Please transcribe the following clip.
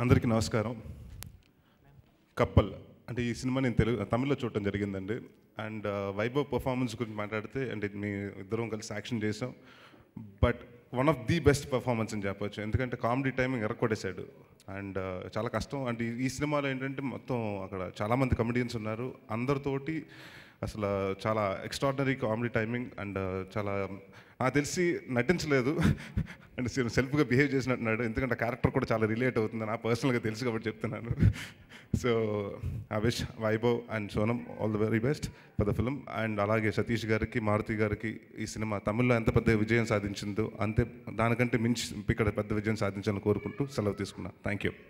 అందరికీ నమస్కారం కప్పల్ అంటే ఈ సినిమా నేను తెలుగు తమిళ్లో చూడటం జరిగిందండి అండ్ uh, వైభవ్ పర్ఫార్మెన్స్ గురించి మాట్లాడితే అంటే మీ ఇద్దరం కలిసి యాక్షన్ చేసాం but one of the best performance అని చెప్పొచ్చు ఎందుకంటే కామెడీ టైమింగ్ ఎరక్కొట్టేశాడు అండ్ uh, చాలా కష్టం అంటే ఈ సినిమాలో ఏంటంటే మొత్తం అక్కడ చాలామంది కమెడియన్స్ ఉన్నారు అందరితోటి అసలు uh, చాలా ఎక్స్ట్రాడినరీ కామెడీ టైమింగ్ అండ్ చాలా నాకు తెలిసి నటించలేదు అండ్ నేను సెల్ఫ్గా బిహేవ్ చేసినట్టున్నాడు ఎందుకంటే క్యారెక్టర్ కూడా చాలా రిలేట్ అవుతుంది నా పర్సనల్గా తెలుసు కాబట్టి చెప్తున్నాను so I wish Vaibhav and Sonam all the very best for the film and అలాగే సతీష్ గారికి మారుతి గారికి ఈ సినిమా తమిళ్లో ఎంత పెద్ద విజయం సాధించిందో అంతే దానికంటే మించి ఇక్కడ పెద్ద విజయం సాధించాలని కోరుకుంటూ సెలవు తీసుకున్నాను థ్యాంక్ యూ